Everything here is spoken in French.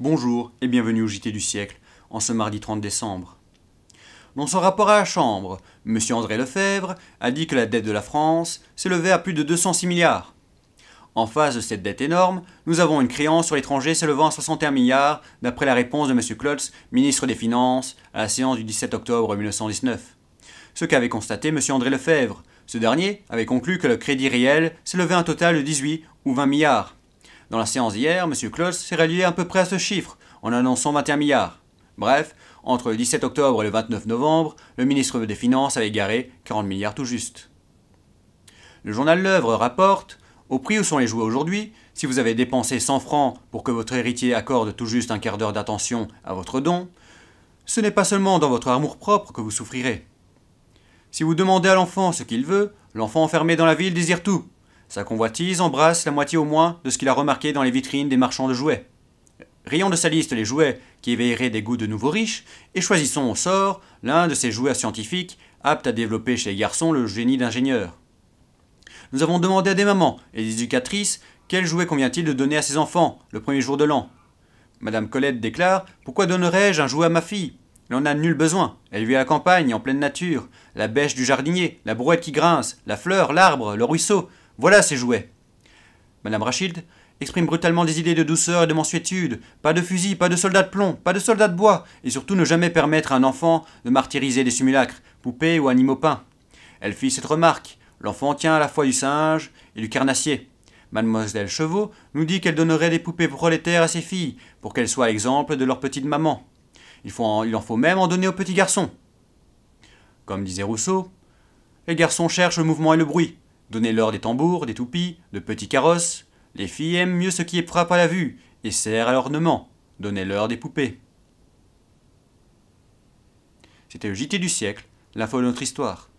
Bonjour et bienvenue au JT du siècle en ce mardi 30 décembre. Dans son rapport à la Chambre, M. André Lefebvre a dit que la dette de la France s'élevait à plus de 206 milliards. En face de cette dette énorme, nous avons une créance sur l'étranger s'élevant à 61 milliards, d'après la réponse de M. Klotz, ministre des Finances, à la séance du 17 octobre 1919. Ce qu'avait constaté M. André Lefebvre. Ce dernier avait conclu que le crédit réel s'élevait à un total de 18 ou 20 milliards. Dans la séance d'hier, M. Klotz s'est rallié à peu près à ce chiffre, en annonçant 21 milliards. Bref, entre le 17 octobre et le 29 novembre, le ministre des Finances avait garé 40 milliards tout juste. Le journal L'œuvre rapporte Au prix où sont les jouets aujourd'hui, si vous avez dépensé 100 francs pour que votre héritier accorde tout juste un quart d'heure d'attention à votre don, ce n'est pas seulement dans votre amour-propre que vous souffrirez. Si vous demandez à l'enfant ce qu'il veut, l'enfant enfermé dans la ville désire tout. Sa convoitise embrasse la moitié au moins de ce qu'il a remarqué dans les vitrines des marchands de jouets. Rayons de sa liste les jouets qui éveilleraient des goûts de nouveaux riches, et choisissons au sort l'un de ces jouets scientifiques aptes à développer chez les garçons le génie d'ingénieur. Nous avons demandé à des mamans et des éducatrices quel jouet convient-il de donner à ses enfants le premier jour de l'an. Madame Colette déclare Pourquoi donnerais-je un jouet à ma fille Elle en a nul besoin. Elle vit à la campagne, en pleine nature. La bêche du jardinier, la brouette qui grince, la fleur, l'arbre, le ruisseau. Voilà ses jouets. Madame Rachild Exprime brutalement des idées de douceur et de mansuétude. Pas de fusil, pas de soldats de plomb, pas de soldats de bois. Et surtout ne jamais permettre à un enfant de martyriser des simulacres, poupées ou animaux peints. Elle fit cette remarque. L'enfant tient à la fois du singe et du carnassier. Mademoiselle Chevaux nous dit qu'elle donnerait des poupées prolétaires à ses filles, pour qu'elles soient l'exemple de leur petite maman. Il, faut il en faut même en donner aux petits garçons. Comme disait Rousseau, les garçons cherchent le mouvement et le bruit. Donnez-leur des tambours, des toupies, de petits carrosses, les filles aiment mieux ce qui est propre à la vue et sert à l'ornement. Donnez-leur des poupées. C'était le JT du siècle, l'info de notre histoire.